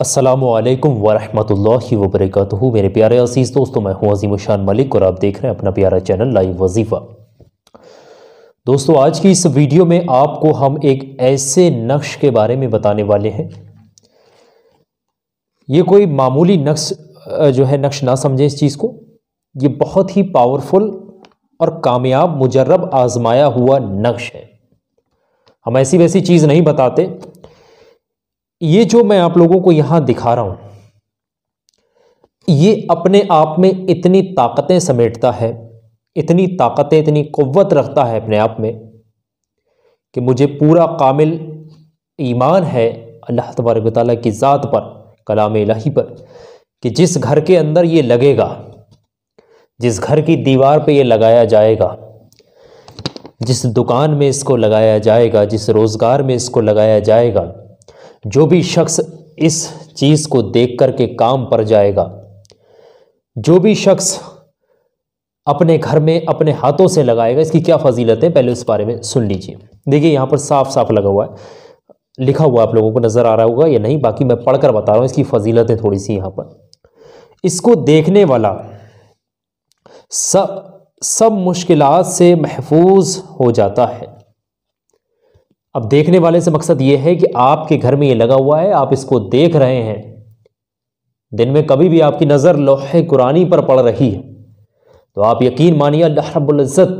असलम वरहमल वबरक मेरे प्यारे अजीज़ दोस्तों मैं हूँ अजीम शान मलिक और आप देख रहे हैं अपना प्यारा चैनल लाइव वजीफ़ा दोस्तों आज की इस वीडियो में आपको हम एक ऐसे नक्श के बारे में बताने वाले हैं ये कोई मामूली नक्श जो है नक्श ना समझें इस चीज़ को ये बहुत ही पावरफुल और कामयाब मुजरब आजमाया हुआ नक्श है हम ऐसी वैसी चीज़ नहीं बताते ये जो मैं आप लोगों को यहाँ दिखा रहा हूँ ये अपने आप में इतनी ताकतें समेटता है इतनी ताकतें इतनी क़वत रखता है अपने आप में कि मुझे पूरा कामिल ईमान है अल्लाह तबारक ताली की ज़ात पर कलाम इलाही पर कि जिस घर के अंदर ये लगेगा जिस घर की दीवार पे ये लगाया जाएगा जिस दुकान में इसको लगाया जाएगा जिस रोज़गार में इसको लगाया जाएगा जो भी शख्स इस चीज़ को देख कर के काम पर जाएगा जो भी शख्स अपने घर में अपने हाथों से लगाएगा इसकी क्या फजीलत है पहले उस बारे में सुन लीजिए देखिए यहाँ पर साफ साफ लगा हुआ है लिखा हुआ आप लोगों को नज़र आ रहा होगा या नहीं बाकी मैं पढ़कर बता रहा हूँ इसकी फजीलतें थोड़ी सी यहाँ पर इसको देखने वाला सब सब मुश्किलात से महफूज हो जाता है अब देखने वाले से मकसद ये है कि आपके घर में ये लगा हुआ है आप इसको देख रहे हैं दिन में कभी भी आपकी नज़र लोहे कुरानी पर पड़ रही है तो आप यकीन मानिए अल्लाह रब्ज़त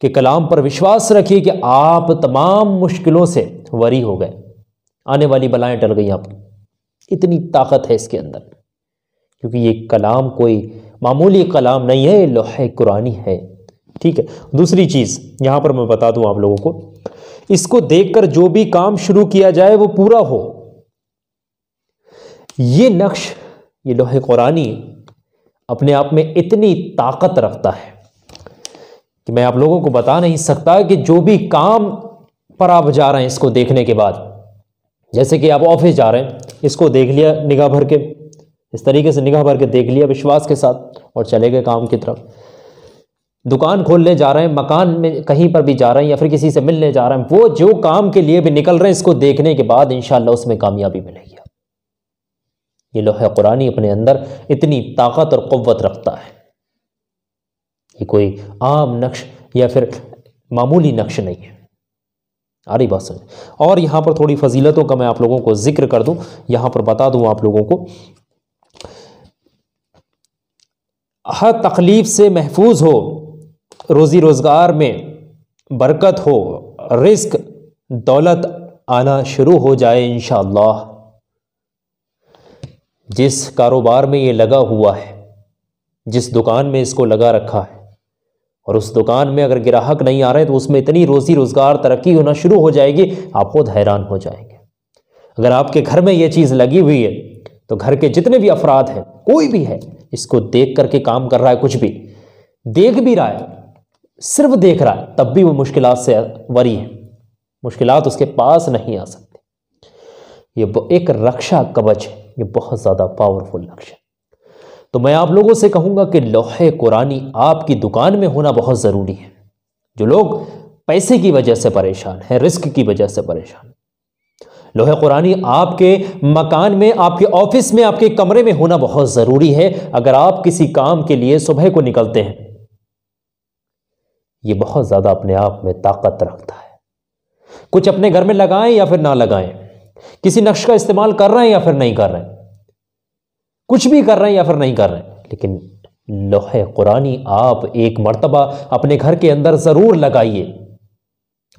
के कलाम पर विश्वास रखिए कि आप तमाम मुश्किलों से वरी हो गए आने वाली बलाएं टल गई आपकी इतनी ताकत है इसके अंदर क्योंकि ये कलाम कोई मामूली कलाम नहीं है लोहे कुरानी है ठीक है दूसरी चीज़ यहाँ पर मैं बता दूँ आप लोगों को इसको देखकर जो भी काम शुरू किया जाए वो पूरा हो ये नक्श ये लोहे कुरानी अपने आप में इतनी ताकत रखता है कि मैं आप लोगों को बता नहीं सकता कि जो भी काम पर आप जा रहे हैं इसको देखने के बाद जैसे कि आप ऑफिस जा रहे हैं इसको देख लिया निगाह भर के इस तरीके से निगाह भर के देख लिया विश्वास के साथ और चले गए काम की तरफ दुकान खोलने जा रहे हैं मकान में कहीं पर भी जा रहे हैं या फिर किसी से मिलने जा रहे हैं वो जो काम के लिए भी निकल रहे हैं इसको देखने के बाद इन उसमें कामयाबी मिलेगी ये लोहे कुरानी अपने अंदर इतनी ताकत और क़वत रखता है ये कोई आम नक्श या फिर मामूली नक्श नहीं है आ रही बात समझ और यहाँ पर थोड़ी फजीलतों का मैं आप लोगों को जिक्र कर दूँ यहाँ पर बता दूँ आप लोगों को हर तकलीफ़ से महफूज हो रोज़ी रोज़गार में बरकत हो रिस्क दौलत आना शुरू हो जाए इन जिस कारोबार में ये लगा हुआ है जिस दुकान में इसको लगा रखा है और उस दुकान में अगर ग्राहक नहीं आ रहे तो उसमें इतनी रोज़ी रोज़गार तरक्की होना शुरू हो जाएगी आप खुद हैरान हो जाएंगे अगर आपके घर में ये चीज़ लगी हुई है तो घर के जितने भी अफराद हैं कोई भी है इसको देख करके काम कर रहा है कुछ भी देख भी रहा है सिर्फ देख रहा है तब भी वो मुश्किल से वरी है मुश्किल उसके पास नहीं आ सकती ये एक रक्षा कवच है ये बहुत ज़्यादा पावरफुल लक्ष्य है तो मैं आप लोगों से कहूँगा कि लोहे कुरानी आपकी दुकान में होना बहुत ज़रूरी है जो लोग पैसे की वजह से परेशान हैं रिस्क की वजह से परेशान लोहे कुरानी आपके मकान में आपके ऑफिस में आपके कमरे में होना बहुत ज़रूरी है अगर आप किसी काम के लिए सुबह को निकलते हैं ये बहुत ज़्यादा अपने आप में ताकत रखता है कुछ अपने घर में लगाएं या फिर ना लगाएं किसी नक्श का इस्तेमाल कर रहे हैं या फिर नहीं कर रहे हैं कुछ भी कर रहे हैं या फिर नहीं कर रहे हैं लेकिन लोहे कुरानी आप एक मर्तबा अपने घर के अंदर ज़रूर लगाइए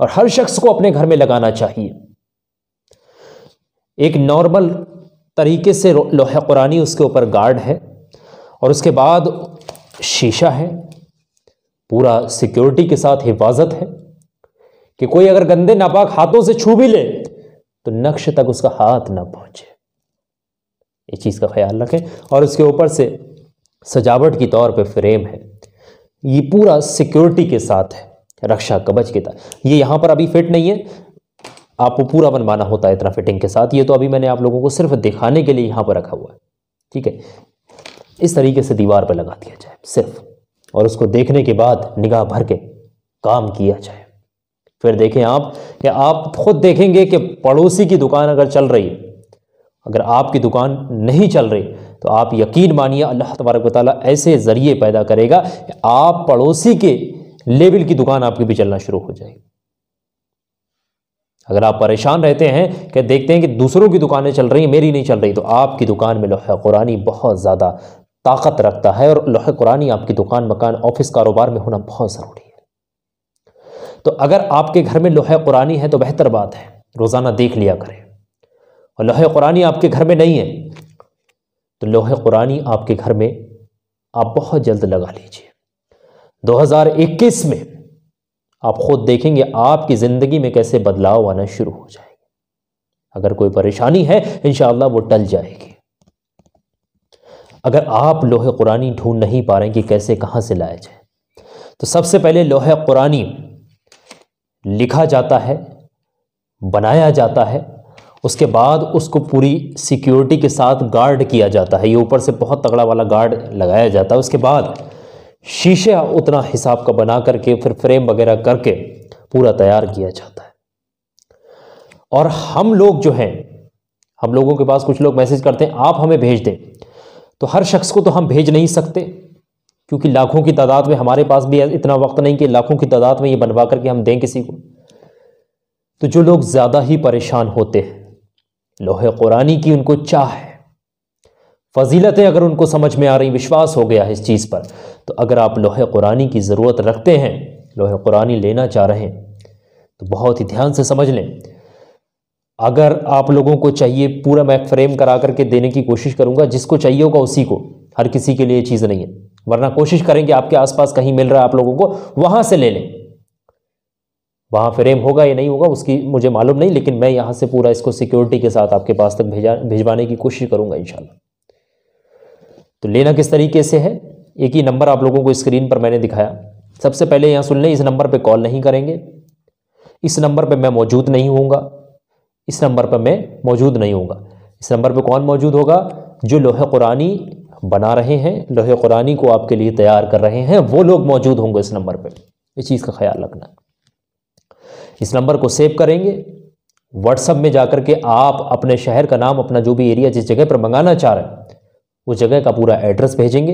और हर शख्स को अपने घर में लगाना चाहिए एक नॉर्मल तरीके से लोहे कुरानी उसके ऊपर गार्ड है और उसके बाद शीशा है पूरा सिक्योरिटी के साथ हिफाजत है कि कोई अगर गंदे नापाक हाथों से छू भी ले तो नक्श तक उसका हाथ ना पहुंचे इस चीज़ का ख्याल रखें और उसके ऊपर से सजावट की तौर पे फ्रेम है ये पूरा सिक्योरिटी के साथ है रक्षा कबच के तरह ये यहां पर अभी फिट नहीं है आपको पूरा बनवाना होता है इतना फिटिंग के साथ ये तो अभी मैंने आप लोगों को सिर्फ दिखाने के लिए यहां पर रखा हुआ है ठीक है इस तरीके से दीवार पर लगा दिया जाए सिर्फ और उसको देखने के बाद निगाह भर के काम किया जाए फिर देखें आप कि आप खुद देखेंगे कि पड़ोसी की दुकान अगर चल रही अगर आपकी दुकान नहीं चल रही तो आप यकीन मानिए अल्लाह तबारक वाली ऐसे ज़रिए पैदा करेगा कि आप पड़ोसी के लेवल की दुकान आपकी भी चलना शुरू हो जाएगी अगर आप परेशान रहते हैं कि देखते हैं कि दूसरों की दुकानें चल रही मेरी नहीं चल रही तो आपकी दुकान में लोहे कुरानी बहुत ज़्यादा ताकत रखता है और लोहे कुरानी आपकी दुकान मकान ऑफिस कारोबार में होना बहुत ज़रूरी है तो अगर आपके घर में लोहे कुरानी है तो बेहतर बात है रोज़ाना देख लिया करें और लोहे कुरानी आपके घर में नहीं है तो लोहे कुरानी आपके घर में आप बहुत जल्द लगा लीजिए 2021 में आप खुद देखेंगे आपकी ज़िंदगी में कैसे बदलाव आना शुरू हो जाएगा अगर कोई परेशानी है इन वो टल जाएगी अगर आप लोहे कुरानी ढूंढ नहीं पा रहे कि कैसे कहाँ से लाया जाए तो सबसे पहले लोहे कुरानी लिखा जाता है बनाया जाता है उसके बाद उसको पूरी सिक्योरिटी के साथ गार्ड किया जाता है ये ऊपर से बहुत तगड़ा वाला गार्ड लगाया जाता है उसके बाद शीशे उतना हिसाब का बना करके फिर फ्रेम वगैरह करके पूरा तैयार किया जाता है और हम लोग जो हैं हम लोगों के पास कुछ लोग मैसेज करते हैं आप हमें भेज दें तो हर शख्स को तो हम भेज नहीं सकते क्योंकि लाखों की तादाद में हमारे पास भी इतना वक्त नहीं कि लाखों की तादाद में ये बनवा करके हम दें किसी को तो जो लोग ज़्यादा ही परेशान होते हैं लोहे कुरानी की उनको चाह है फजीलतें अगर उनको समझ में आ रही विश्वास हो गया है इस चीज़ पर तो अगर आप लोहे कुरानी की ज़रूरत रखते हैं लोहे कुरानी लेना चाह रहे हैं तो बहुत ही ध्यान से समझ लें अगर आप लोगों को चाहिए पूरा मैं फ्रेम करा करके देने की कोशिश करूँगा जिसको चाहिए होगा उसी को हर किसी के लिए चीज़ नहीं है वरना कोशिश करेंगे आपके आसपास कहीं मिल रहा है आप लोगों को वहाँ से ले लें वहाँ फ्रेम होगा या नहीं होगा उसकी मुझे मालूम नहीं लेकिन मैं यहाँ से पूरा इसको सिक्योरिटी के साथ आपके पास तक भेजा भिजवाने की कोशिश करूँगा इन तो लेना किस तरीके से है एक ही नंबर आप लोगों को स्क्रीन पर मैंने दिखाया सबसे पहले यहाँ सुन लें इस नंबर पर कॉल नहीं करेंगे इस नंबर पर मैं मौजूद नहीं हूँगा इस नंबर पर मैं मौजूद नहीं हूँ इस नंबर पर कौन मौजूद होगा जो लोहे कुरानी बना रहे हैं लोहे कुरानी को आपके लिए तैयार कर रहे हैं वो लोग मौजूद होंगे इस नंबर पर इस चीज़ का ख्याल रखना इस नंबर को सेव करेंगे व्हाट्सअप में जाकर के आप अपने शहर का नाम अपना जो भी एरिया जिस जगह पर मंगाना चाह रहे हैं उस जगह का पूरा एड्रेस भेजेंगे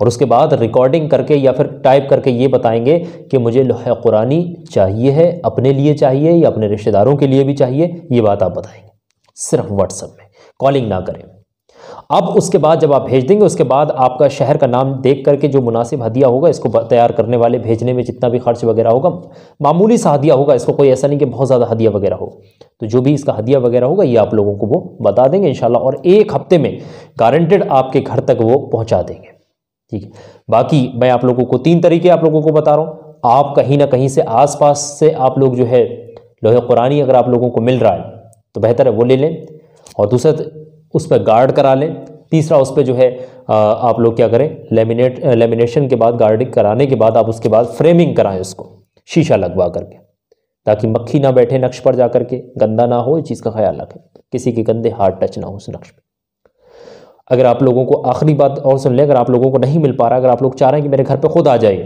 और उसके बाद रिकॉर्डिंग करके या फिर टाइप करके ये बताएंगे कि मुझे लोहे कुरानी चाहिए है अपने लिए चाहिए या अपने रिश्तेदारों के लिए भी चाहिए ये बात आप बताएंगे सिर्फ व्हाट्सअप में कॉलिंग ना करें अब उसके बाद जब आप भेज देंगे उसके बाद आपका शहर का नाम देख करके जो मुनासिब हदिया होगा इसको तैयार करने वाले भेजने में जितना भी खर्च वगैरह होगा मामूली सा हदिया होगा इसको कोई ऐसा नहीं कि बहुत ज़्यादा हदिया वगैरह हो तो जो भी इसका हदिया वगैरह होगा ये आप लोगों को वो बता देंगे इन और एक हफ्ते में गारंटेड आपके घर तक वो पहुँचा देंगे ठीक है बाकी मैं आप लोगों को तीन तरीके आप लोगों को बता रहा हूँ आप कहीं ना कहीं से आसपास से आप लोग जो है लोहे कुरानी अगर आप लोगों को मिल रहा है तो बेहतर है वो ले लें और दूसरा उस पर गार्ड करा लें तीसरा उस पर जो है आप लोग क्या करें लेमिनेट लेमिनेशन के बाद गार्डिंग कराने के बाद आप उसके बाद फ्रेमिंग कराएं उसको शीशा लगवा करके ताकि मक्खी ना बैठे नक्श पर जा करके गंदा ना हो इस चीज़ का ख्याल रखें किसी के गंदे हार्ड टच ना हो उस नक्श पर अगर आप लोगों को आखिरी बात और सुन लें अगर आप लोगों को नहीं मिल पा रहा अगर आप लोग चाह रहे हैं कि मेरे घर पर खुद आ जाए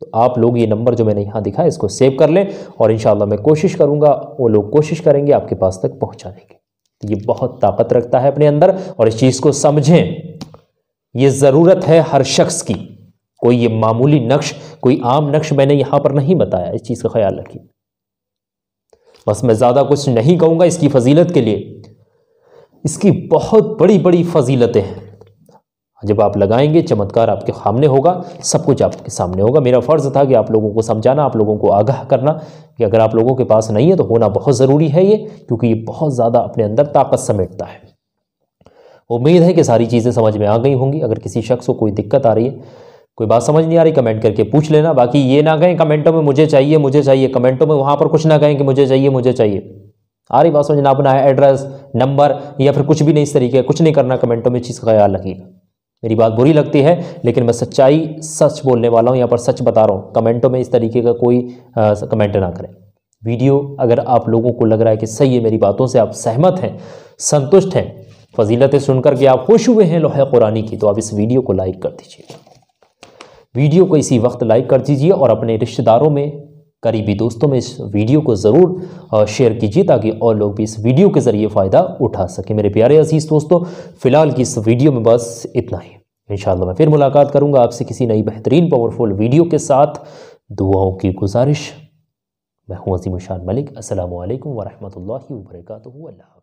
तो आप लोग ये नंबर जो मैंने यहाँ दिखा है इसको सेव कर लें और इन मैं कोशिश करूँगा वो लोग कोशिश करेंगे आपके पास तक पहुँचाने की तो ये बहुत ताकत रखता है अपने अंदर और इस चीज़ को समझें ये ज़रूरत है हर शख्स की कोई ये मामूली नक्श कोई आम नक्श मैंने यहाँ पर नहीं बताया इस चीज़ का ख्याल रखिए बस मैं ज़्यादा कुछ नहीं कहूँगा इसकी फजीलत के लिए इसकी बहुत बड़ी बड़ी फजीलतें हैं जब आप लगाएंगे चमत्कार आपके सामने होगा सब कुछ आपके सामने होगा मेरा फ़र्ज़ था कि आप लोगों को समझाना आप लोगों को आगाह करना कि अगर आप लोगों के पास नहीं है तो होना बहुत ज़रूरी है ये क्योंकि ये बहुत ज़्यादा अपने अंदर ताकत समेटता है उम्मीद है कि सारी चीज़ें समझ में आ गई होंगी अगर किसी शख्स को कोई दिक्कत आ रही है कोई बात समझ नहीं आ रही कमेंट करके पूछ लेना बाकी ये ना कहें कमेंटों में मुझे चाहिए मुझे चाहिए कमेंटों में वहाँ पर कुछ ना कहें कि मुझे चाहिए मुझे चाहिए रही बात समझ ना अपना एड्रेस नंबर या फिर कुछ भी नहीं इस तरीके कुछ नहीं करना कमेंटों में चीज़ का ख्याल रखिएगा मेरी बात बुरी लगती है लेकिन मैं सच्चाई सच बोलने वाला हूँ यहाँ पर सच बता रहा हूँ कमेंटों में इस तरीके का कोई आ, कमेंट ना करें वीडियो अगर आप लोगों को लग रहा है कि सही है मेरी बातों से आप सहमत हैं संतुष्ट हैं फजीलतें सुनकर के आप खुश हुए हैं लोहे कुरानी की तो आप इस वीडियो को लाइक कर दीजिए वीडियो को इसी वक्त लाइक कर दीजिए और अपने रिश्तेदारों में करीबी दोस्तों में इस वीडियो को ज़रूर शेयर कीजिए ताकि और लोग भी इस वीडियो के ज़रिए फ़ायदा उठा सकें मेरे प्यारे अजीज़ दोस्तों फ़िलहाल की इस वीडियो में बस इतना ही इन मैं फिर मुलाकात करूँगा आपसे किसी नई बेहतरीन पावरफुल वीडियो के साथ दुआओं की गुजारिश मैं हूँ अजीम शान मलिक असल वरहमल वर्क अल्लाह